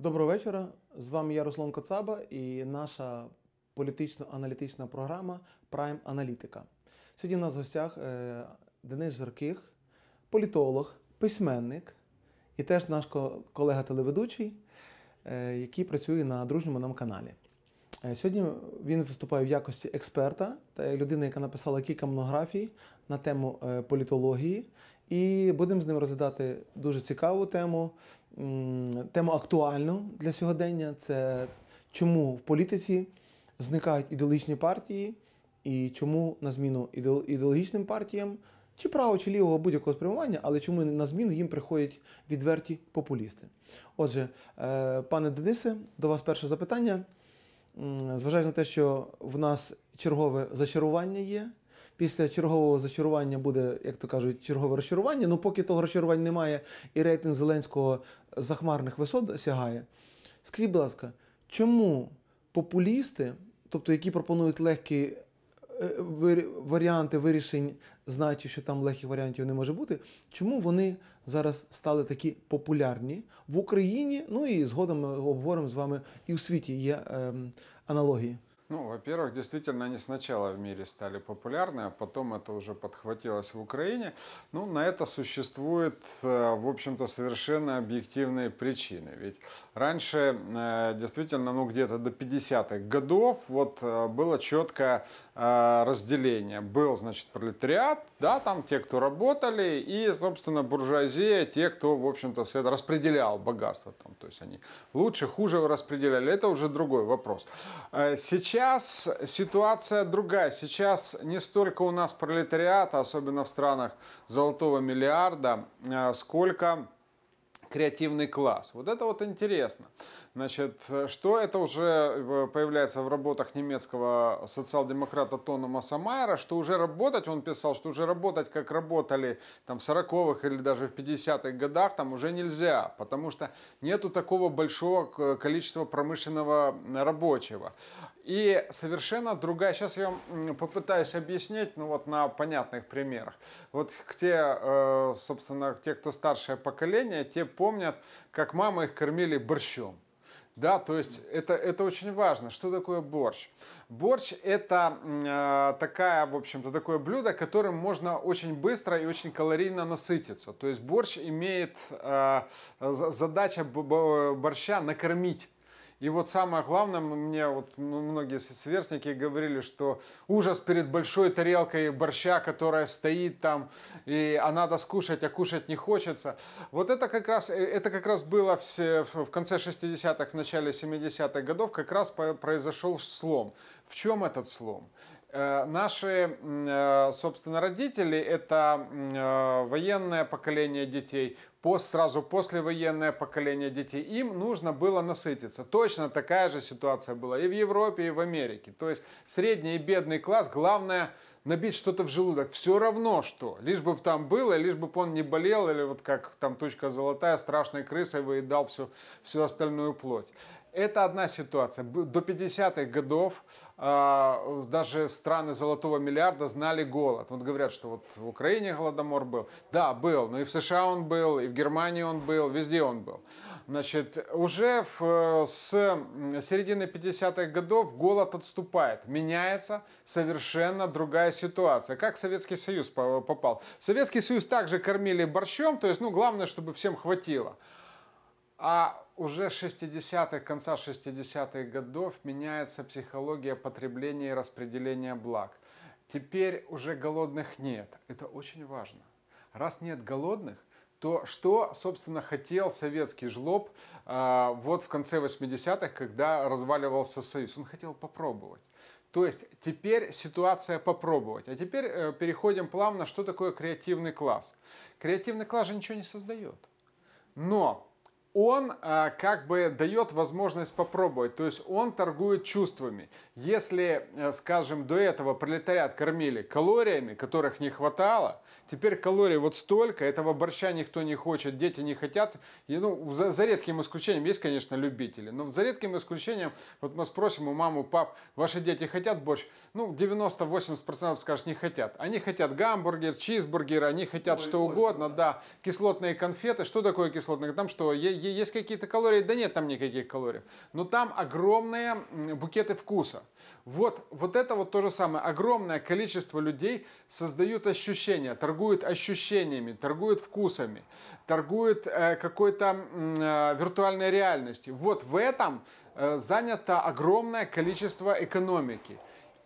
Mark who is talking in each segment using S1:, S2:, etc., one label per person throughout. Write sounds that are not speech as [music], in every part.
S1: Доброго вечора. З вами я Руслан Коцаба і наша політично-аналітична програма Prime Аналітика. Сьогодні у нас в гостях е, Денис Жарких, політолог, письменник і теж наш колега-телеведучий, е, який працює на дружньому нам каналі. Е, сьогодні він виступає в якості експерта та людини, яка написала кілька монографій на тему політології. І будемо з ним розглядати дуже цікаву тему тему актуальну для сьогодення це чому в політиці зникають ідеологічні партії, і чому на зміну ідеологічним партіям, чи право, чи лівого будь-якого спрямування, але чому на зміну їм приходять відверті популісти. Отже, е, пане Денисе, до вас перше запитання. Зважаючи на те, що в нас чергове зачарування є після чергового зачарування буде, як то кажуть, чергове розчарування. Ну поки того розчарування немає, і рейтинг Зеленського захмарних висот сягає. Скажіть, будь ласка, чому популісти, тобто які пропонують легкі е, варіанти вирішень, знаючи, що там легких варіантів не може бути, чому вони зараз стали такі популярні в Україні? Ну і згодом обговоримо з вами і у світі є е, е, аналогії.
S2: Ну, во-первых, действительно, они сначала в мире стали популярны, а потом это уже подхватилось в Украине. Ну, на это существует, э, в общем-то, совершенно объективные причины. Ведь раньше, э, действительно, ну, где-то до 50-х годов вот э, было четкое разделение. Был, значит, пролетариат, да, там те, кто работали, и, собственно, буржуазия, те, кто, в общем-то, распределял богатство. Там, то есть они лучше, хуже распределяли. Это уже другой вопрос. Сейчас сейчас ситуация другая. Сейчас не столько у нас пролетариат, особенно в странах золотого миллиарда, а, сколько креативный класс. Вот это вот интересно. Значит, э, что это уже э, появляется в работах немецкого социал-демократа Тонома Массамайера, что уже работать, он писал, что уже работать, как работали там в 40-х или даже в 50-х годах, там уже нельзя, потому что нету такого большого количества промышленного рабочего. И совершенно другая, сейчас я вам попытаюсь объяснить, ну вот на понятных примерах. Вот те, э, собственно, те, кто старшее поколение, те помнят, как мамы их кормили борщом. Да, то есть это, это очень важно. Что такое борщ? Борщ – это э, такая, в общем-то, такое блюдо, которым можно очень быстро и очень калорийно насытиться. То есть борщ имеет э, задача борща накормить. И вот самое главное, мне вот многие сверстники говорили, что ужас перед большой тарелкой борща, которая стоит там, и а надо скушать, а кушать не хочется. Вот это как раз, э, это как раз было в, в конце 60-х, в начале 70-х годов, как раз произошел слом. В чем этот слом? Э, наши, э, собственно, родители – это э, военное поколение детей, пост, сразу послевоенное поколение детей. Им нужно было насытиться. Точно такая же ситуация была и в Европе, и в Америке. То есть средний и бедный класс, главное набить что-то в желудок. Все равно что. Лишь бы там было, лишь бы он не болел, или вот как там тучка золотая, страшной крысой выедал всю, всю остальную плоть. Это одна ситуация. До 50-х годов э, даже страны золотого миллиарда знали голод. Вот говорят, что вот в Украине голодомор был. Да, был, но и в США он был, и в Германии он был, везде он был. Значит, уже в, э, с середины 50-х годов голод отступает, меняется совершенно другая ситуация. Как Советский Союз попал? Советский Союз также кормили борщом, то есть, ну, главное, чтобы всем хватило. А уже 60-х, конца 60-х годов меняется психология потребления и распределения благ. Теперь уже голодных нет. Это очень важно. Раз нет голодных, то что, собственно, хотел советский жлоб э, вот в конце 80-х, когда разваливался Союз? Он хотел попробовать. То есть теперь ситуация попробовать. А теперь э, переходим плавно, что такое креативный класс. Креативный класс же ничего не создает. Но он а, как бы дает возможность попробовать, то есть он торгует чувствами. Если, э, скажем, до этого пролетариат кормили калориями, которых не хватало, теперь калорий вот столько, этого борща никто не хочет, дети не хотят. И, ну, за, за редким исключением, есть, конечно, любители, но за редким исключением, вот мы спросим у мамы, пап, ваши дети хотят борщ? Ну, 90-80% скажут, не хотят. Они хотят гамбургер, чизбургер, они хотят Ой, что угодно, да. да, кислотные конфеты. Что такое кислотные? Там что, е такие, есть какие-то калории? Да нет там никаких калорий. Но там огромные букеты вкуса. Вот, вот это вот то же самое. Огромное количество людей создают ощущения, торгуют ощущениями, торгуют вкусами, торгуют э, какой-то э, виртуальной реальностью. Вот в этом э, занято огромное количество экономики.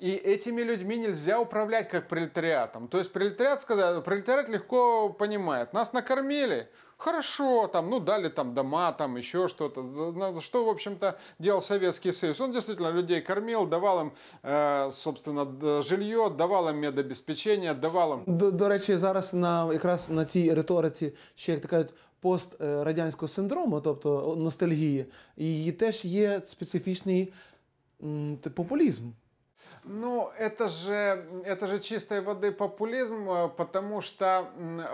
S2: И этими людьми нельзя управлять как пролетариатом. То есть пролетариат, сказал, пролетариат легко понимает. Нас накормили, хорошо, там, ну, дали там дома, там еще что-то. Что, в общем-то, делал Советский Союз? Он действительно людей кормил, давал им, э, собственно, жилье, давал им медобеспечение, давал им...
S1: До, до Речи зараз на, как раз на тій риториці ще, як так кажуть, пострадянського то тобто ностальгії, И теж есть специфичный м, популізм.
S2: Ну, это же, это же чистой воды популизм, э, потому что,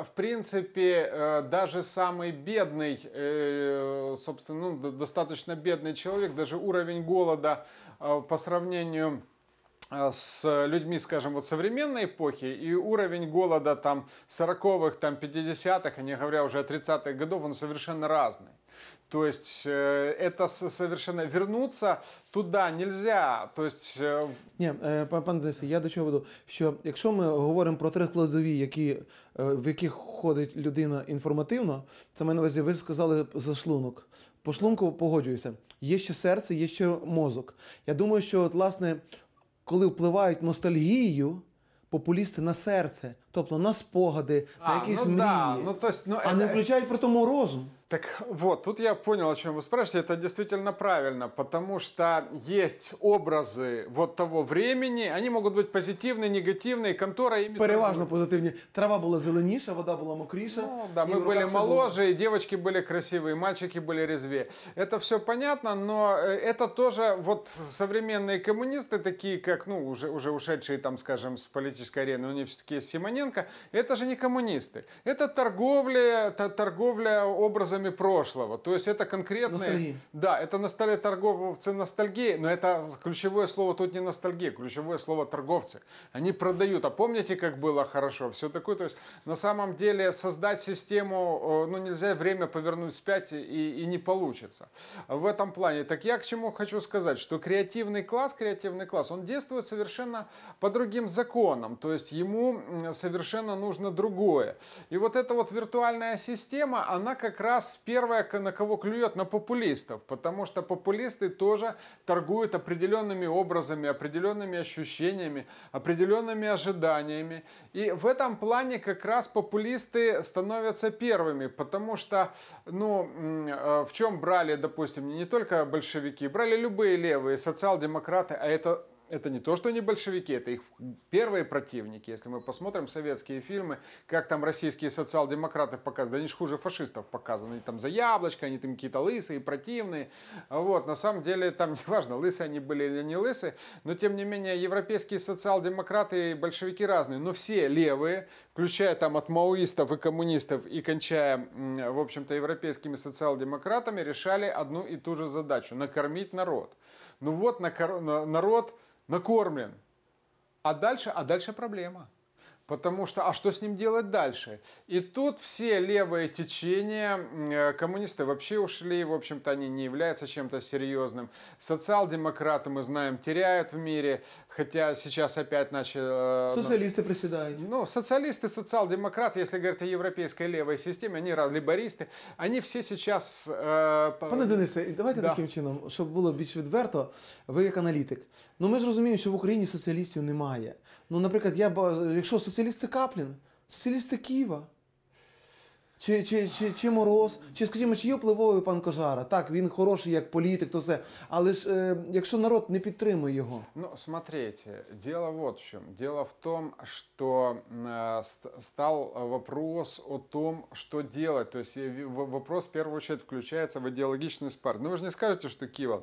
S2: в принципе, э, даже самый бедный, э, собственно, ну, достаточно бедный человек, даже уровень голода по сравнению с людьми, скажем, вот современной эпохи, и уровень голода там 40-х, там 50-х, а не говоря уже о 30-х годов, он совершенно разный. То есть э, это совершенно вернуться туда нельзя. То есть... Э,
S1: Ні, э, пан Денис, я до чого веду, що якщо ми говоримо про три складові, які, е, в яких ходить людина інформативно, це маю на увазі, ви сказали заслунок. шлунок. По шлунку погоджуюся. Є ще серце, є ще мозок. Я думаю, що от, власне, коли впливають ностальгією. Популісти на серце, тобто на спогади,
S2: а, на якісь ну, мрії, да. ну, то есть, ну, а не е-, е-, включають про тому розум. Так вот, тут я понял, о чем вы спрашиваете. Это действительно правильно, потому что есть образы вот того времени, они могут быть позитивные, негативные, і контора іменно... Переважно позитивные. Трава была зеленіша, вода была мокріша. Ну, да, мы были моложе, і девочки были красивые, і мальчики были резвее. Это все понятно, но э, это тоже вот современные коммунисты, такие как, ну, уже, уже ушедшие там, скажем, с политической арены, у них все-таки есть Симоненко, это же не коммунисты. Это торговля, это торговля образами образами прошлого. То есть это конкретные... Ностальгия. Да, это ностальгия торговцы ностальгии, но это ключевое слово тут не ностальгия, ключевое слово торговцы. Они продают. А помните, как было хорошо? Все такое. То есть на самом деле создать систему, э, ну нельзя время повернуть вспять и, и не получится. В этом плане. Так я к чему хочу сказать, что креативный класс, креативный класс, он действует совершенно по другим законам. То есть ему совершенно нужно другое. И вот эта вот виртуальная система, она как раз нас первое, на кого клюет, на популистов, потому что популисты тоже торгуют определенными образами, определенными ощущениями, определенными ожиданиями. И в этом плане как раз популисты становятся первыми, потому что, ну, э, в чем брали, допустим, не только большевики, брали любые левые, социал-демократы, а это это не то, что они большевики, это их первые противники. Если мы посмотрим советские фильмы, как там российские социал-демократы показаны, да они же хуже фашистов показаны. Они там за яблочко, они там какие-то лысые, противные. Вот, на самом деле там [laughs] неважно, лысые они были или не лысые, но тем не менее европейские социал-демократы и большевики разные, но все левые, включая там от маоистов и коммунистов и кончая, в общем-то, европейскими социал-демократами, решали одну и ту же задачу – накормить народ. Ну вот, накор... народ накормлен. А дальше, а дальше проблема. Потому что, а что с ним делать дальше? И тут все левые течения, э, коммунисты вообще ушли, в общем-то, они не являются чем-то серьезным. Социал-демократы, мы знаем, теряют в мире, хотя сейчас опять начали... Э, ну, социалисты проседают. Ну, социалисты, социал-демократы, если говорить о европейской левой системе, они либористы, они все сейчас... Э... Пане Денисе,
S1: давайте да. таким чином, чтобы было більш відверто, Вы як аналітик. Ну, ми ж розуміємо, що в Україні соціалістів немає. Ну, наприклад, я якщо соціаліст це Каплін, соціаліст це Ківа. Чи чи, чи, чи мороз, чи, скажімо, чи є впливовий пан Кожара? Так, він хороший як політик, то все. Але ж е, якщо народ не підтримує його.
S2: Ну, смотрите, дело вот в чем. Дело в тому, що э, став вопрос о том, що делать. То есть вопрос в первую очередь включается в идеологичность партии. Ну, ви ж не скажете, що Кива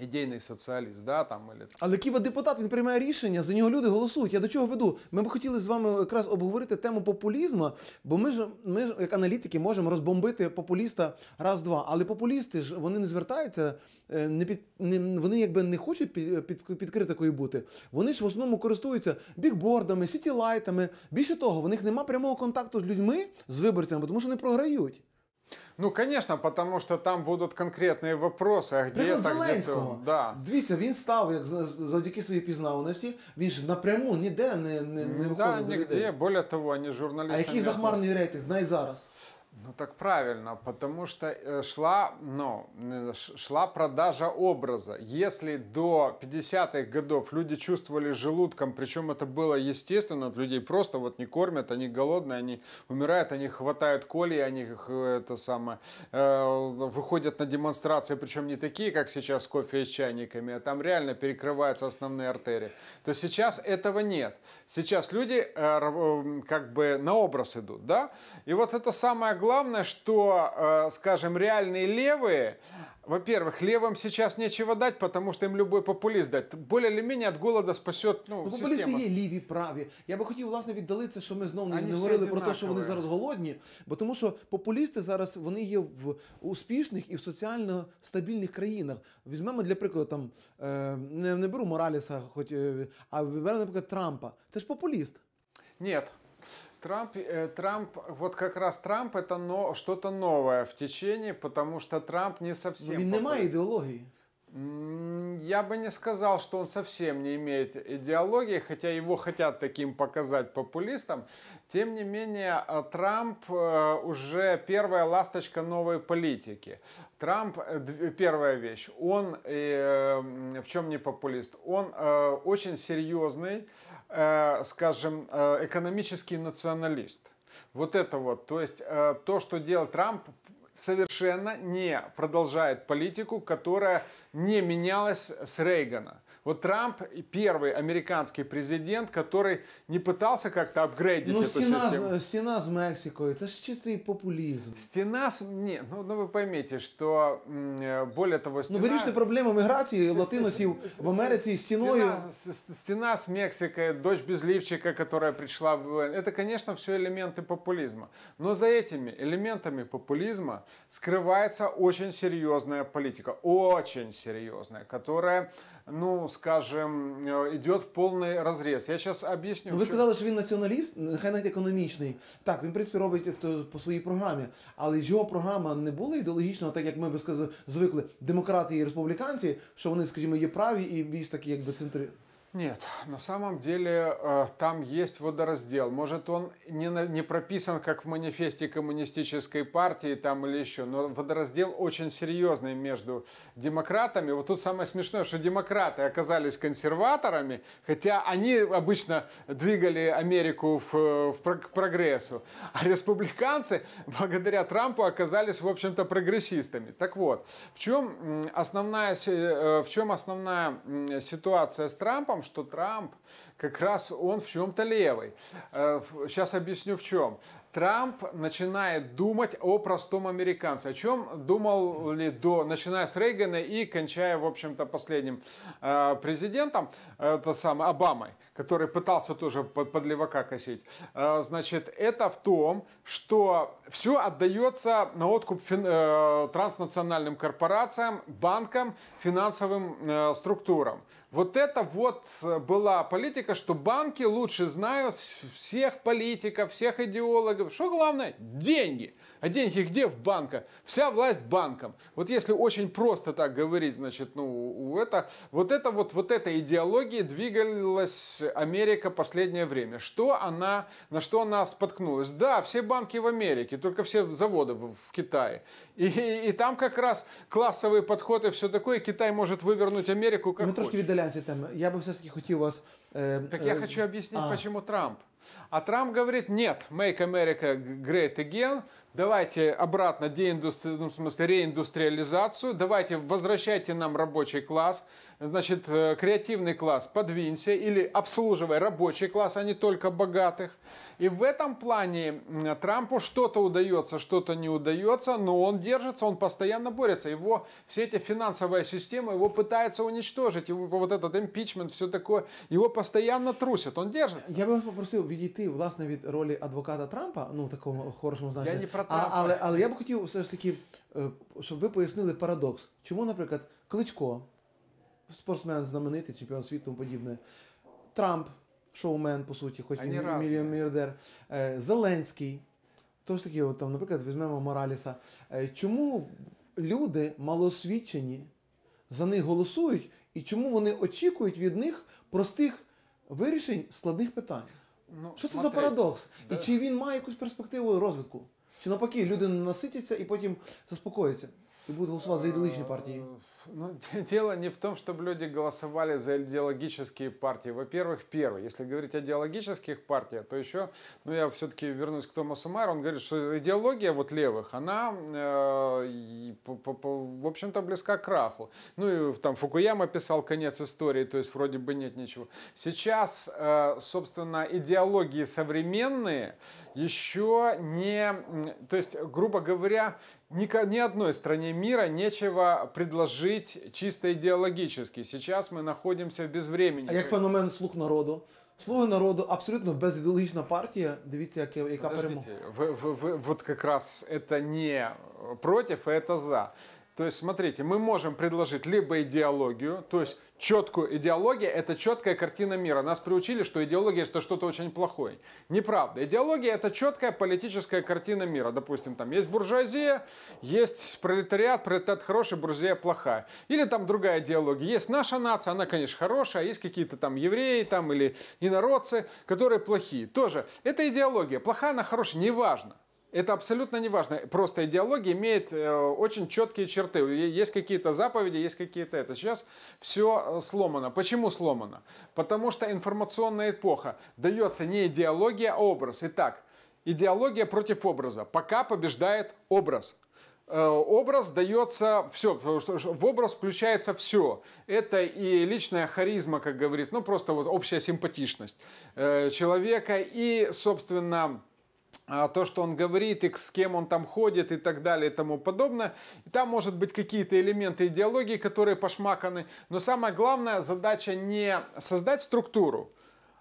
S2: ідейний соціаліст, да там или...
S1: але Ківа депутат він приймає рішення, за нього люди голосують. Я до чого веду? Ми б хотіли з вами якраз обговорити тему популізму, бо ми ж ми ж як аналітики можемо розбомбити популіста раз-два. Але популісти ж вони не звертаються, е, не під не вони якби не хочуть під, під, під критикою бути. Вони ж в основному користуються бікбордами, сітілайтами. Більше того, в них немає прямого
S2: контакту з людьми з виборцями, тому що вони програють. Ну, конечно, потому що там будуть конкретні вопроси, а де так, Зеленського. Де да. Дивіться, він став як завдяки своїй
S1: пізнаваності, він ж напряму ніде не не, не виходить. Да, ніде,
S2: більше того, ані журналісти. А який захмарний рейтинг, навіть зараз. Ну так правильно, потому что э, шла, ну, шла продажа образа. Если до 50-х годов люди чувствовали желудком, причем это было естественно, вот людей просто вот не кормят, они голодные, они умирают, они хватают коли, они э, это самое, выходят на демонстрации, причем не такие, как сейчас кофе с чайниками, а там реально перекрываются основные артерии, то сейчас этого нет. Сейчас люди как бы на образ идут, да? И вот это самое главное, главное, что, э, скажем, реальные левые, во-первых, левым сейчас нечего дать, потому что им любой популіст дать. Более или менее от голода спасет ну, ну, Популісти система. є
S1: ліві, праві. Я би хотів власне віддалитися, що ми знову не, Они говорили про те, що вони зараз голодні, бо тому що популісти зараз вони є в успішних і в соціально стабільних країнах. Візьмемо для прикладу, там е, не, беру Мораліса, хоч е, а беремо, наприклад Трампа. Це ж популіст.
S2: Ні. Трамп, э, Трамп, вот как раз Трамп это но, что-то новое в течение, потому что Трамп не совсем... Він не має ідеології. Я бы не сказал, что он совсем не имеет идеологии, хотя его хотят таким показать популистом. Тем не менее, э, Трамп э, уже первая ласточка новой политики. Трамп, первая вещь, он, в чем не популист, он очень серьезный, Э, скажем, э, экономический националист. Вот это вот, то есть э, то, что делал Трамп, совершенно не продолжает политику, которая не менялась с Рейгана. Вот Трамп первый американский президент, который не пытался как-то апгрейдить ну, эту стена, систему. Стена с Мексикой, это же чистый популизм. Стена с... Не, ну, ну ви поймете, що э, более того, стіна... Ну, вы вирішити проблему міграції латиносів в Америці стіною. Стіна, стіна с Мексикой, дочь без которая пришла в... Это, конечно, все элементы популизма. Но за этими элементами популизма скрывается очень серьезная политика, очень серьезная, которая ну, скажем, йде э, в повний розріз. Я зараз об'ясню. Ну, ви сказали,
S1: що він націоналіст, нехай навіть економічний. Так, він в принципі робить то по своїй програмі, але його програма не була ідеологічна, так як ми би сказали, звикли демократи і республіканці, що вони, скажімо, є праві і більш такі, якби центри.
S2: Нет, на самом деле э, там есть водораздел. Может, он не, на, не прописан, как в манифесте коммунистической партии там или еще, но водораздел очень серьезный между демократами. Вот тут самое смешное, что демократы оказались консерваторами, хотя они обычно двигали Америку в, э, в, к прогрессу. А республиканцы, благодаря Трампу, оказались, в общем-то, прогрессистами. Так вот, в чем основная, э, в чем основная ситуация с Трампом? что Трамп как раз он в чем-то левый. Сейчас э, объясню в чем. Трамп начинает думать о простом американце. О чем думал ли до, начиная с Рейгана и кончая, в общем-то, последним э, президентом, это самое, Обамой, который пытался тоже под, под левака косить. Э, значит, это в том, что все отдается на откуп фин, э, транснациональным корпорациям, банкам, финансовым э, структурам. Вот это вот была политика, что банки лучше знают всех политиков, всех идеологов, говорю, что главное? Деньги. А деньги где в банка? Вся власть банком. Вот если очень просто так говорить, значит, ну, это, вот это вот, вот эта идеология двигалась Америка последнее время. Что она, на что она споткнулась? Да, все банки в Америке, только все заводы в, в Китае. И, и, и там как раз классовый подход и все такое. Китай может вывернуть Америку как Мы хочет. трошки
S1: віддаляємося там. Я бы все-таки хотів
S2: вас... Е, э, так я э, хочу объяснить, а. почему Трамп а Трамп говорит, нет, make America great again, давайте обратно деиндустри... ну, в смысле, реиндустриализацию, давайте возвращайте нам рабочий класс, значит, э, креативный класс подвинься или обслуживай рабочий класс, а не только богатых. И в этом плане Трампу что-то удается, что-то не удается, но он держится, он постоянно борется. Его все эти финансовая система его пытается уничтожить, его, вот этот импичмент, все такое, его постоянно трусят, он держится.
S1: Я бы попросил відійти, власне, від ролі адвоката Трампа, ну, такого хорошего значения. Я не про А, але але я б хотів все ж таки, е, щоб ви пояснили парадокс. Чому, наприклад, Кличко, спортсмен знаменитий, чемпіон світу тому подібне, Трамп, шоумен, по суті, хоч він мільйонер, е, Зеленський. то ж таки, от, там, наприклад, візьмемо Мораліса. Е, чому люди малосвідчені за них голосують, і чому вони очікують від них простих вирішень складних питань?
S2: Ну, Що це за парадокс?
S1: Да. І чи він має якусь перспективу розвитку? Чи навпаки, люди наситяться і потім заспокояться і будуть голосувати за ідеологічні партії?
S2: Ну, [laughs] дело не в том, чтобы люди голосовали за идеологические партии. Во-первых, первое, если говорить о идеологических партиях, то еще, ну я все-таки вернусь к Томасу Майеру, он говорит, что идеология вот левых, она, э, по, по, по, в общем-то, близка к краху. Ну и там Фукуяма писал конец истории, то есть вроде бы нет ничего. Сейчас, э, собственно, идеологии современные еще не, то есть, грубо говоря, ни, ни одной стране мира нечего предложить говорить чисто ідеологічно. Сейчас ми знаходимося без времени. А як феномен
S1: слуг народу? Слуги народу абсолютно безідеологічна партія. Дивіться, як, яка перемога.
S2: Ви ви вы, вот как раз это не против, это за. То есть, смотрите, мы можем предложить либо идеологию, то есть четкую идеологию, это четкая картина мира. Нас приучили, что идеология это что-то очень плохое. Неправда. Идеология это четкая политическая картина мира. Допустим, там есть буржуазия, есть пролетариат, пролетариат хороший, буржуазия плохая. Или там другая идеология. Есть наша нация, она, конечно, хорошая, а есть какие-то там евреи там или инородцы, которые плохие. Тоже. Это идеология. Плохая она хорошая, неважно. Это абсолютно не важно. Просто идеология имеет э, очень четкие черты. Есть какие-то заповеди, есть какие-то это. Сейчас все э, сломано. Почему сломано? Потому что информационная эпоха дается не идеология, а образ. Итак, идеология против образа. Пока побеждает образ э, образ дается все, в образ включается все. Это и личная харизма, как говорится, ну просто вот общая симпатичность человека, и, собственно, а, то, что он говорит, и с кем он там ходит и так далее и тому подобное. И там может быть какие-то элементы идеологии, которые пошмаканы. Но самая главная задача не создать структуру,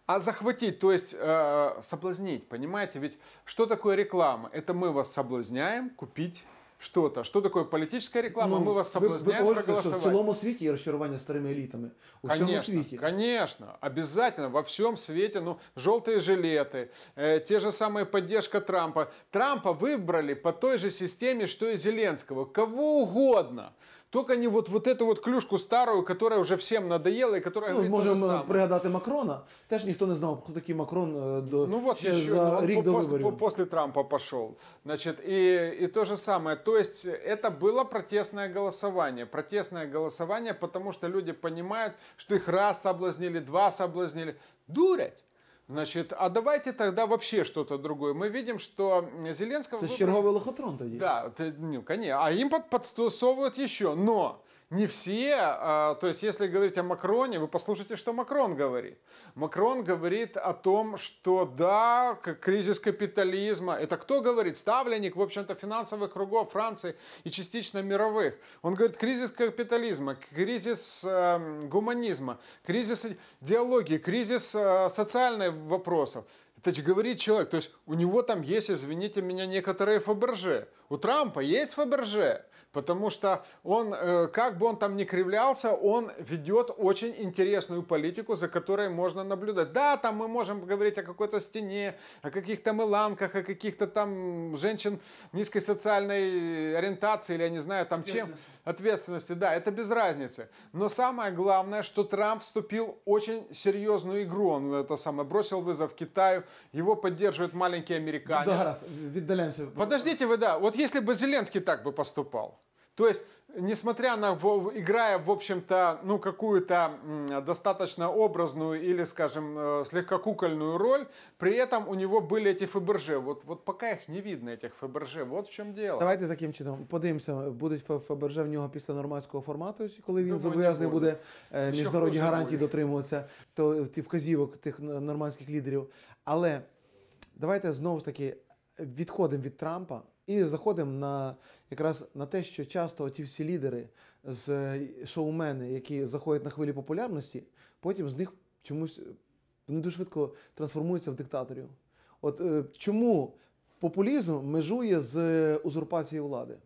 S2: а захватить, то есть э, соблазнить, понимаете? Ведь что такое реклама? Это мы вас соблазняем купить что-то. Что такое политическая реклама? Ну, мы вас соблазняем проголосовать. Що в цілому
S1: свете є розчарування старими елітами. У конечно, всьому світі.
S2: Конечно, обязательно, во всем свете. Ну, желтые жилеты, э, те же самые поддержка Трампа. Трампа выбрали по той же системе, что и Зеленского. Кого угодно. Только не вот, вот эту вот клюшку старую, которая уже всем надоела и которая ну, говорить можемо то же э, саме. пригадати
S1: Макрона. Теж никто не знал, кто такой Макрон э, до Ну вот ще еще, за ну, рік вот до пос- по-
S2: после Трампа пошел. Значит, и, и то же самое. То есть это было протестное голосование. Протестное голосование, потому что люди понимают, что их раз соблазнили, два соблазнили. Дурять. Значит, а давайте тогда вообще что-то другое. Мы видим, что Зеленского... Это выбрал... черговий
S1: лохотрон тоді.
S2: Да, ну, конечно. А им под, подстосовывают еще. Но не все, а, то есть если говорить о Макроне, вы послушайте, что Макрон говорит. Макрон говорит о том, что да, кризис капитализма, это кто говорит? Ставленник, в общем-то, финансовых кругов Франции и частично мировых. Он говорит, кризис капитализма, кризис э, гуманизма, кризис идеологии, кризис э, социальных вопросов. То есть говорит человек, то есть у него там есть, извините меня, некоторые Фаберже. У Трампа есть Фаберже, потому что он, э, как бы он там ни кривлялся, он ведет очень интересную политику, за которой можно наблюдать. Да, там мы можем говорить о какой-то стене, о каких-то меланках, о каких-то там женщин низкой социальной ориентации, или я не знаю, там чем, ответственности, да, это без разницы. Но самое главное, что Трамп вступил в очень серьезную игру, он это самое бросил вызов Китаю, его поддерживает маленький ну американец. да, отдаляемся. Подождите вы, да, вот если бы Зеленский так бы поступал, То есть, несмотря на, играя, в общем-то, ну, какую-то достаточно образную или, скажем, э, слегка кукольную роль, при этом у нього були эти ФБРЖ. Вот, вот пока їх не видно, этих ФБРЖ. Вот в чому дело. Давайте
S1: таким чином подивимося, будуть ФБРЖ в нього після нормандського формату, коли він зобов'язаний буде е, міжнародні гарантії дотримуватися, то е, ті вказівок тих нормандських лідерів. Але давайте знову ж таки відходимо від Трампа і заходимо на якраз на те, що часто ті всі лідери з е, шоумени, які заходять на хвилі популярності, потім з них чомусь не дуже швидко трансформуються в диктаторів. От е, чому популізм межує з е, узурпацією влади?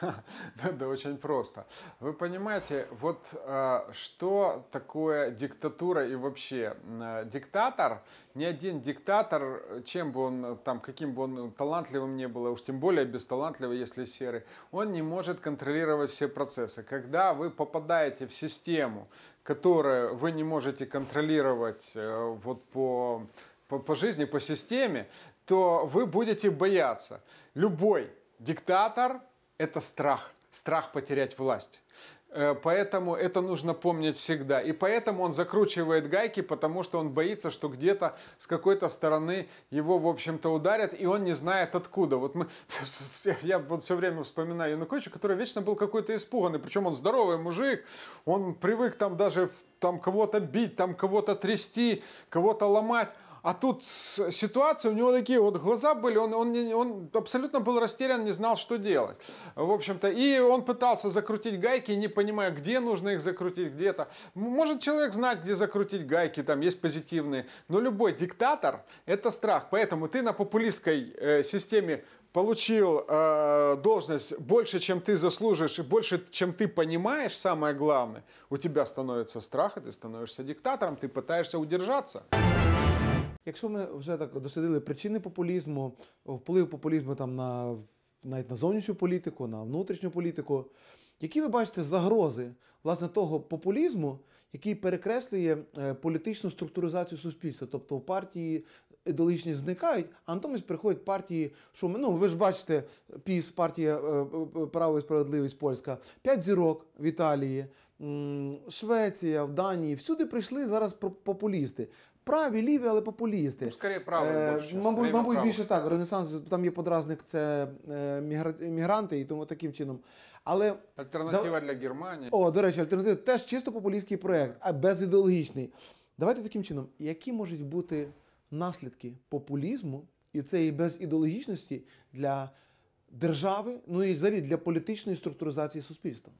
S2: Да очень просто. Вы понимаете, вот э, что такое диктатура и вообще э, диктатор, ни один диктатор, чем бы он там, каким бы он талантливым не был, а уж тем более бесталантливый, если серый, он не может контролировать все процессы. Когда вы попадаете в систему, которую вы не можете контролировать э, вот по, по, по жизни, по системе, то вы будете бояться. Любой диктатор это страх. Страх потерять власть. Э, поэтому это нужно помнить всегда. И поэтому он закручивает гайки, потому что он боится, что где-то с какой-то стороны его, в общем-то, ударят, и он не знает откуда. Вот мы, [laughs] я вот все время вспоминаю Януковича, который вечно был какой-то испуганный. Причем он здоровый мужик, он привык там даже там кого-то бить, там кого-то трясти, кого-то ломать. А тут ситуация, у него такие вот глаза были, он, он, он абсолютно был растерян, не знал, что делать. В общем-то, и он пытался закрутить гайки, не понимая, где нужно их закрутить, где-то. Может человек знать, где закрутить гайки, там есть позитивные, но любой диктатор – это страх. Поэтому ты на популистской э, системе получил э, должность больше, чем ты заслужишь, и больше, чем ты понимаешь, самое главное, у тебя становится страх, и ты становишься диктатором, ты пытаешься удержаться.
S1: Якщо ми вже так дослідили причини популізму, вплив популізму там на навіть на зовнішню політику, на внутрішню політику, які ви бачите загрози власне того популізму, який перекреслює е, політичну структуризацію суспільства, тобто партії ідеологічні зникають, а натомість приходять партії, що ми, ну ви ж бачите, ПІС, партія е, е, право і справедливість польська, п'ять зірок в Італії. Швеція, в Данії всюди прийшли зараз популісти праві, ліві, але популісти. Ну,
S2: скоріше праві, е, мабуть, мабуть, праві. більше
S1: так. Ренесанс там є подразник, це е, мігранти, і тому таким чином. Але
S2: альтернатива да... для Германії. О, до речі,
S1: альтернатива теж чисто популістський проект, а безідеологічний. Давайте таким чином, які можуть бути наслідки популізму і цієї безідеологічності для держави, ну і взагалі для політичної структуризації суспільства?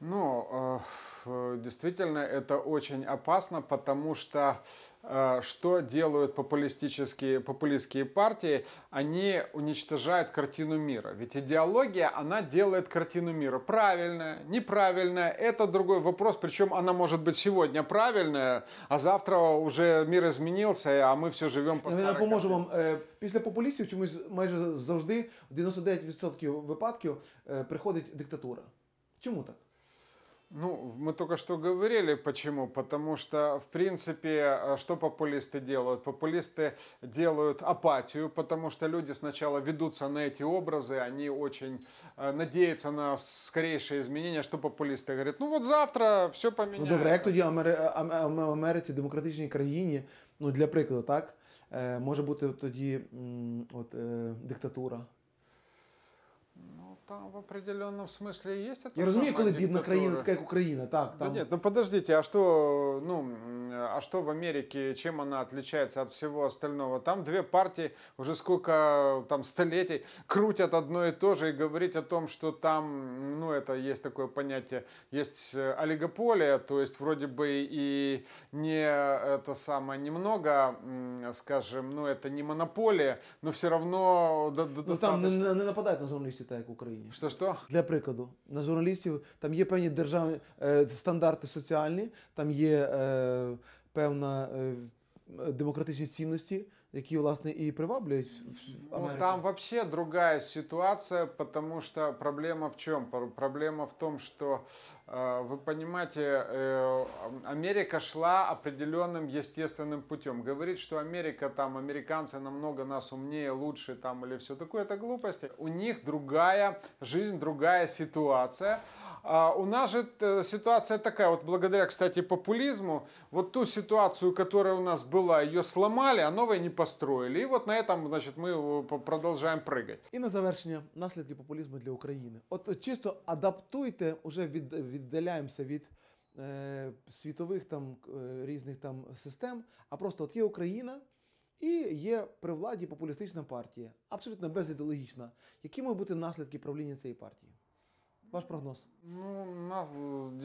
S2: Ну. Е... Э, действительно это очень опасно, потому что э, что делают популистические, популистские партии, они уничтожают картину мира. Ведь идеология, она делает картину мира. Правильная, неправильная, это другой вопрос. Причем она может быть сегодня правильная, а завтра уже мир изменился, а мы все живем по старой Я допоможу вам.
S1: Э, після популістів чомусь майже
S2: завжди в 99% випадків приходит диктатура. Чему так? Ну, мы только что говорили, почему. Потому что, в принципе, э, что популисты делают? Популисты делают апатию, потому что люди сначала ведутся на эти образы, они очень э, надеются на скорейшие изменения. Что популисты говорят? Ну, вот завтра все ну, а поменяется. Ну, добре, як тоді в
S1: а, а, Америці, демократичній країні, ну, для прикладу, так, може бути тоді от,
S2: диктатура, там в определенном смысле есть это. Я разумею, коли бідна диктатура. країна, Украина, так там. Да нет, ну подождите, а что, ну, Э, а что в Америке, чем она отличается от всего остального. Там две партии уже сколько э, там столетий крутят одно и то же и говорить о том, что там, ну это есть такое понятие, есть э, олигополия, то есть вроде бы и не это самое немного, скажем, ну это не монополия, но все равно до, до, ну, там не,
S1: не нападають на журналістів, так як в Україні. Що що? Для прикладу, на журналистов там есть певні державні е, стандарти соціальні, там есть Е, певна. Демократичні цінності, які власне і приваблюють в ну, Америку. Ну, там
S2: вообще другая ситуация, потому что проблема в чем? Проблема в том, что э, вы понимаете, э, Америка шла определенным естественным путем. Говорит, что Америка там американцы намного нас умнее, лучше там или все такое, это глупости. У них другая жизнь, другая ситуация. А у нас же э, ситуация такая, вот благодаря, кстати, популизму, вот ту ситуацию, которая у нас была, ее сломали, а новой не построили. И вот на этом, значит, мы э, продолжаем прыгать.
S1: І на завершення наслідки популізму для України. От чисто адаптуйте, уже від, віддаляємося від е, э, світових там різних там систем, а просто от є е Україна. І є е при владі популістична партія, абсолютно безідеологічна. Які можуть бути наслідки правління цієї партії? Ваш прогноз?
S2: Ну, нас,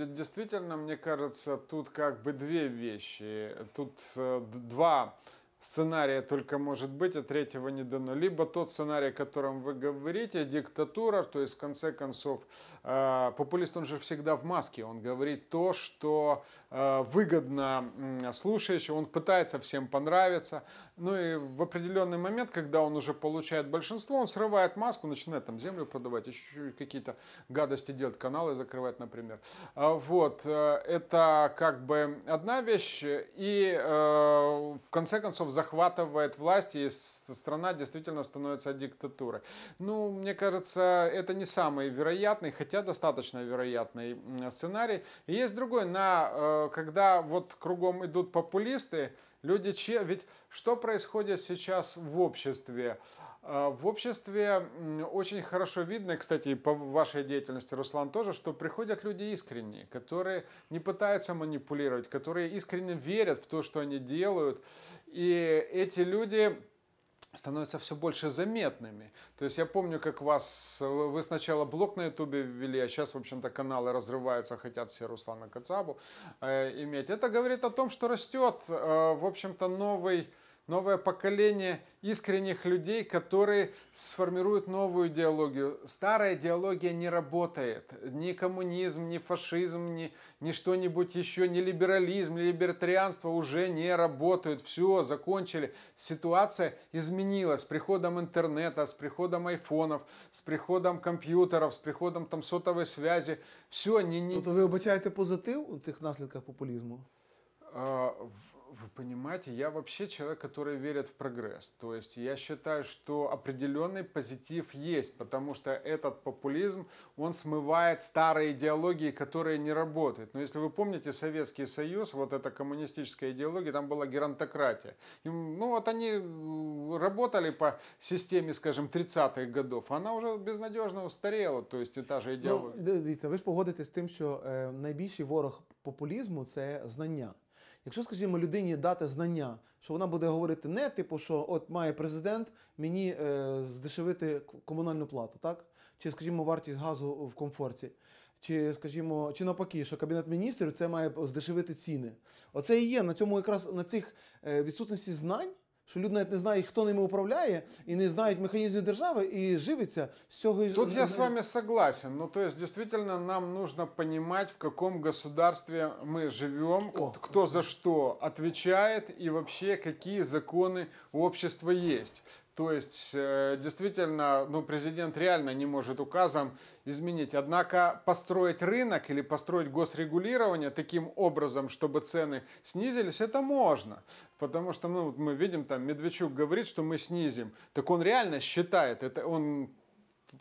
S2: действительно, мне кажется, тут как бы две вещи. Тут э, два сценария только может быть, а третьего не дано. Либо тот сценарий, о котором вы говорите, диктатура, то есть в конце концов э, популист, он же всегда в маске, он говорит то, что Э, выгодно слушающий, он пытается всем понравиться. Ну и в определенный момент, когда он уже получает большинство, он срывает маску, начинает там землю продавать, еще какие-то гадости делать, каналы закрывать, например. А, вот, э, это как бы одна вещь, и э, в конце концов захватывает власть, и страна действительно становится диктатурой. Ну, мне кажется, это не самый вероятный, хотя достаточно вероятный сценарий. И есть другой, на Э, когда вот кругом идут популисты, люди че... Ведь что происходит сейчас в обществе? Э, в обществе очень хорошо видно, кстати, по вашей деятельности, Руслан, тоже, что приходят люди искренние, которые не пытаются манипулировать, которые искренне верят в то, что они делают. И эти люди становятся все больше заметными. То есть я помню, как вас, вы сначала блог на ютубе ввели, а сейчас, в общем-то, каналы разрываются, хотят все Руслана Кацабу э, иметь. Это говорит о том, что растет, э, в общем-то, новый новое поколение искренних людей, которые сформируют новую идеологию. Старая идеология не работает. Ни коммунизм, ни фашизм, ни, ни что-нибудь еще, ни либерализм, ни либертарианство уже не работают. Все, закончили. Ситуация изменилась с приходом интернета, с приходом айфонов, с приходом компьютеров, с приходом там сотової зв'язі. Все, не ні. Тобто вы обіцяєте
S1: позитив у тих наслідках популізму?
S2: А, в... Вы понимаете, я вообще человек, который верит в прогресс. То есть я считаю, что определенный позитив есть, потому что этот популизм, он смывает старые идеологии, которые не работают. Но если вы помните Советский Союз, вот эта коммунистическая идеология, там была геронтократия. И, ну вот они э, работали по системе, скажем, 30-х годов. Она уже безнадежно устарела, то есть і та же ну, идеология.
S1: Ну, дивіться, ви ж погодитесь з тим, що е, найбільший ворог популізму це знання. Якщо, скажімо, людині дати знання, що вона буде говорити не типу, що от має президент мені е, здешевити комунальну плату, так? Чи, скажімо, вартість газу в комфорті. Чи, скажімо, чи навпаки, що Кабінет міністрів це має здешевити ціни. Оце і є на цьому якраз на цих е, відсутності знань. що люди навіть не знають, хто ними управляє, і не знають механізмів держави, і живиться з цього і
S2: Тут я з вами согласен. Ну, то есть, действительно, нам нужно понимать, в каком государстве мы живем, О. за что отвечает и вообще какие законы общества есть. То есть, э, действительно, ну, президент реально не может указом изменить. Однако построить рынок или построить госрегулирование таким образом, чтобы цены снизились, это можно. Потому что ну, мы видим, там Медведчук говорит, что мы снизим. Так он реально считает, это он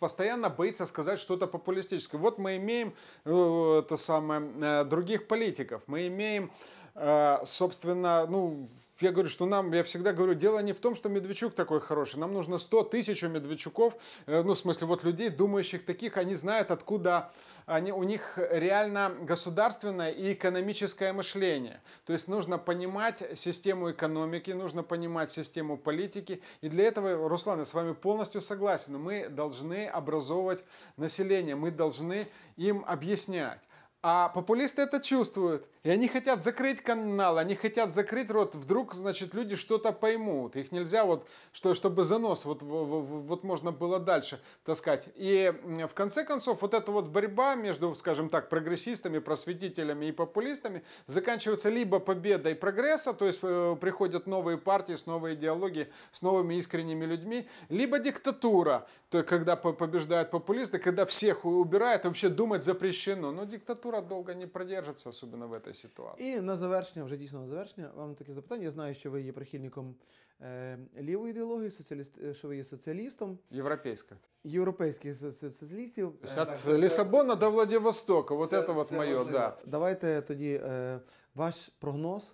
S2: постоянно боится сказать что-то популистическое. Вот мы имеем э, это самое, э, других политиков, мы имеем а, собственно, ну, я говорю, что нам, я всегда говорю, дело не в том, что Медведчук такой хороший, нам нужно 100 тысяч Медведчуков, э, ну, в смысле, вот людей, думающих таких, они знают, откуда они, у них реально государственное и экономическое мышление. То есть нужно понимать систему экономики, нужно понимать систему политики, и для этого, Руслан, я с вами полностью согласен, мы должны образовывать население, мы должны им объяснять. А популисты это чувствуют. И они хотят закрыть канал, они хотят закрыть рот. Вдруг, значит, люди что-то поймут. Их нельзя вот, что, чтобы занос вот, вот можно было дальше таскать. И в конце концов вот эта вот борьба между, скажем так, прогрессистами, просветителями и популистами заканчивается либо победой прогресса, то есть э, приходят новые партии с новой идеологией, с новыми искренними людьми, либо диктатура, то когда побеждают популисты, когда всех убирают, вообще думать запрещено. Но диктатура долго не продержится, особенно в этой ситуацію. І
S1: на завершення, вже дійсно на завершення, вам таке запитання. Я знаю, що ви є прихильником е, лівої ідеології, соціаліст, е, що ви є соціалістом.
S2: Європейська.
S1: Європейських соціалістів. Від е, е, Лісабона
S2: до Владивостока. Вот це, це вот це моє, да.
S1: Давайте тоді е, ваш прогноз,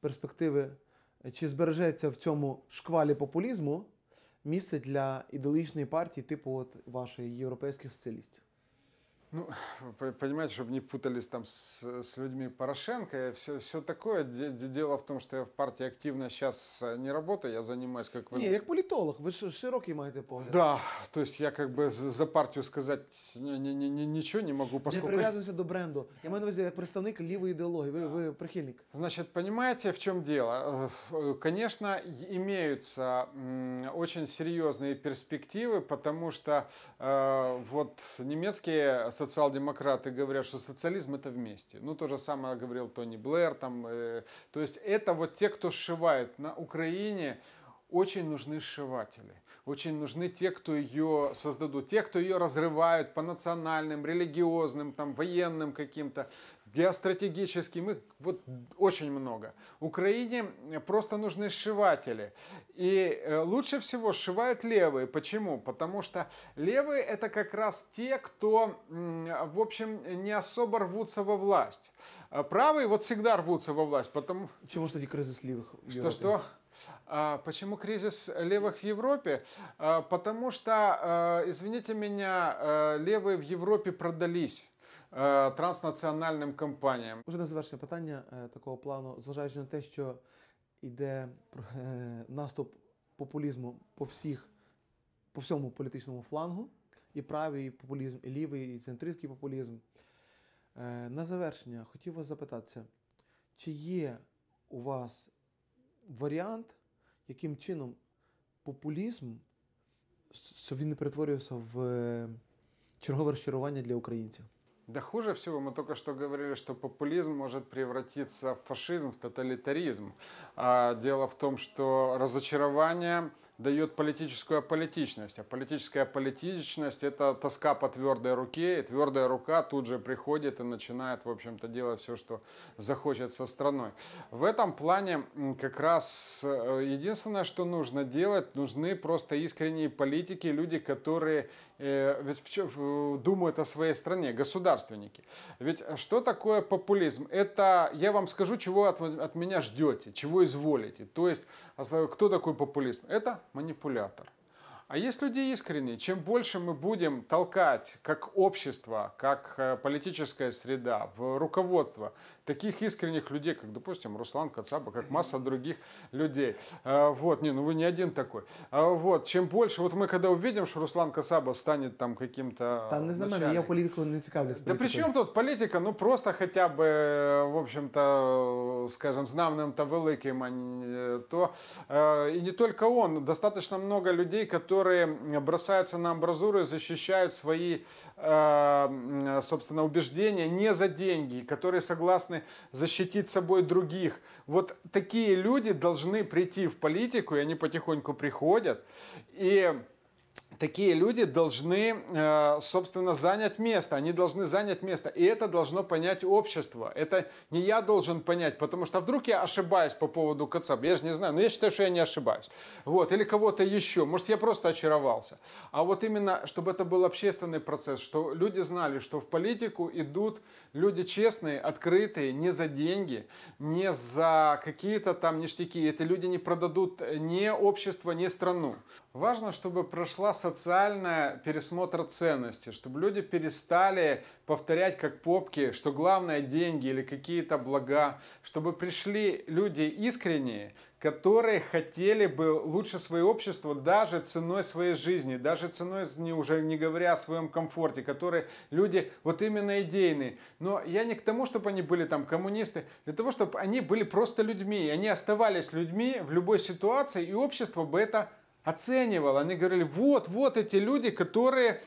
S1: перспективи, чи збережеться в цьому шквалі популізму місце для ідеологічної партії, типу от вашої європейських соціалістів.
S2: Ну, [sighs] понимаете, чтобы не путались там с, с людьми Порошенко, и все, все такое. дело в том, что я в партии активно сейчас э, не работаю, я занимаюсь как... Вы... Не, як
S1: политолог, вы широкий маєте погляд. Да,
S2: то есть я как бы за партию сказать не, не, не, не, ничего не могу, поскольку... Не привязываемся
S1: до бренда. Я маю на увазі, як представник лівої ідеології, ви, ви прихильник.
S2: Значит, понимаете, в чем дело? Э, э, конечно, имеются очень серьезные перспективы, потому что э, вот немецкие социал-демократы говорят, что социализм это вместе. Ну, то же самое говорил Тони Блэр. Там, э, то есть это вот те, кто сшивает. На Украине очень нужны сшиватели очень нужны те, кто ее создадут, те, кто ее разрывают по национальным, религиозным, там, военным каким-то, геостратегическим, их вот очень много. Украине э, просто нужны сшиватели. И э, лучше всего сшивают левые. Почему? Потому что левые это как раз те, кто, в общем, не особо рвутся во власть. А правые вот всегда рвутся во власть, потому... Чего ж тоді кризис левых. Что-что? Почему кризис левых в Европе? Потому что, извините меня, левые в Європі продались. Транснаціональним компаніям Уже на завершення питання е, такого плану, зважаючи на те, що
S1: йде е, наступ популізму по всіх, по всьому політичному флангу, і правий популізм, і лівий, і центристський популізм. Е, на завершення хотів вас запитатися, чи є у вас варіант яким чином популізм, щоб він не перетворювався в чергове розчарування для українцев.
S2: Да хуже всего, мы только что говорили, что популизм может превратиться в фашизм, в тоталитаризм. А дело в том, что разочарование дает политическую аполитичность. А политическая аполитичность – это тоска по твердой руке, и твердая рука тут же приходит и начинает, в общем-то, делать все, что захочет со страной. В этом плане как раз э, единственное, что нужно делать, нужны просто искренние политики, люди, которые э, э, думают о своей стране, государственники. Ведь что такое популизм? Это, я вам скажу, чего от, от меня ждете, чего изволите. То есть, а кто такой популизм? Это манипулятор. А есть люди искренние. Чем больше мы будем толкать как общество, как э, политическая среда, в руководство, таких искренних людей, как, допустим, Руслан Кацаба, как масса других людей. А, вот, не, ну вы не один такой. А, вот, чем больше, вот мы когда увидим, что Руслан Кацаба станет там каким-то... там ну, не знаю, я
S1: політикою не цікавлюсь. Да при чем
S2: тут политика, Ну просто хотя бы в общем-то, скажем, знаменем а то великим, то... И не только он, достаточно много людей, которые бросаются на амбразуру и защищают свои, собственно, убеждения не за деньги, которые согласны согласны защитить собой других. Вот такие люди должны прийти в политику, и они потихоньку приходят. И такие люди должны, э, собственно, занять место. Они должны занять место. И это должно понять общество. Это не я должен понять, потому что вдруг я ошибаюсь по поводу Кацаба. Я же не знаю, но я считаю, что я не ошибаюсь. Вот. Или кого-то еще. Может, я просто очаровался. А вот именно, чтобы это был общественный процесс, что люди знали, что в политику идут люди честные, открытые, не за деньги, не за какие-то там ништяки. Эти люди не продадут ни общество, ни страну. Важно, чтобы прошла социальная пересмотр ценностей, чтобы люди перестали повторять как попки, что главное деньги или какие-то блага, чтобы пришли люди искренние, которые хотели бы лучше свое общество даже ценой своей жизни, даже ценой, не уже не говоря о своем комфорте, которые люди вот именно идейные. Но я не к тому, чтобы они были там коммунисты, для того, чтобы они были просто людьми, они оставались людьми в любой ситуации, и общество бы это оценивал. Они говорили, вот, вот эти люди, которые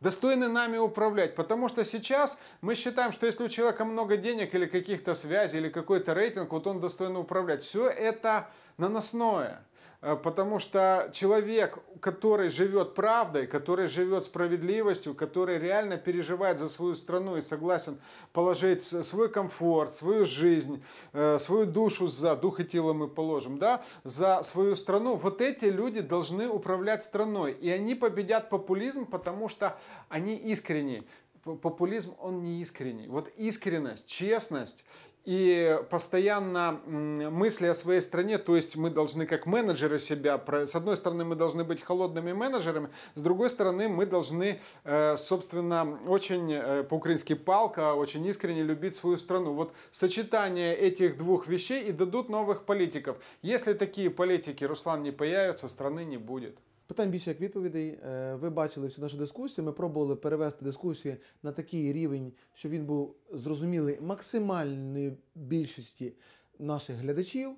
S2: достойны нами управлять. Потому что сейчас мы считаем, что если у человека много денег или каких-то связей, или какой-то рейтинг, вот он достойно управлять. Все это наносное. Э, потому что человек, который живет правдой, который живет справедливостью, который реально переживает за свою страну и согласен положить свой комфорт, свою жизнь, э, свою душу за, дух и тело мы положим, да, за свою страну, вот эти люди должны управлять страной. И они победят популизм, потому что они искренние популизм, он не искренний. Вот искренность, честность и постоянно мысли о своей стране, то есть мы должны как менеджеры себя, с одной стороны мы должны быть холодными менеджерами, с другой стороны мы должны, э, собственно, очень э, по-украински палка, очень искренне любить свою страну. Вот сочетание этих двух вещей и дадут новых политиков. Если такие политики, Руслан, не появятся, страны не будет.
S1: Питань більше як відповідей. Е, ви бачили всю нашу дискусію. Ми пробували перевести дискусію на такий рівень, щоб він був зрозумілий максимальної більшості наших глядачів.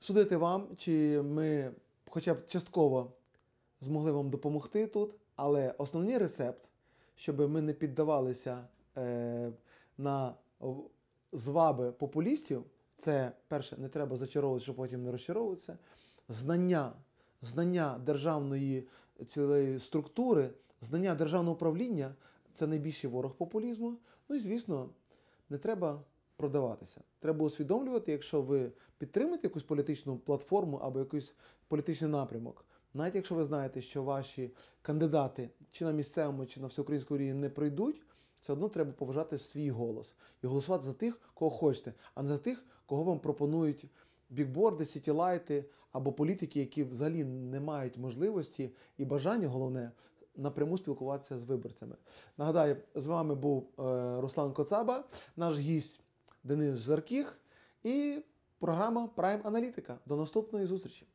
S1: Судити вам, чи ми хоча б частково змогли вам допомогти тут. Але основний рецепт, щоб ми не піддавалися е, на зваби популістів, це перше, не треба зачаровуватися, щоб потім не розчаровуватися. Знання знання державної цілої структури, знання державного управління це найбільший ворог популізму. Ну і звісно, не треба продаватися. Треба усвідомлювати, якщо ви підтримуєте якусь політичну платформу або якийсь політичний напрямок. Навіть якщо ви знаєте, що ваші кандидати чи на місцевому, чи на всеукраїнському рівні не пройдуть, все одно треба поважати свій голос і голосувати за тих, кого хочете, а не за тих, кого вам пропонують бікборди, сітілайти або політики, які взагалі не мають можливості і бажання головне напряму спілкуватися з виборцями. Нагадаю, з вами був е, Руслан Коцаба, наш гість Денис Жаркіх і програма Прайм Аналітика. До наступної зустрічі.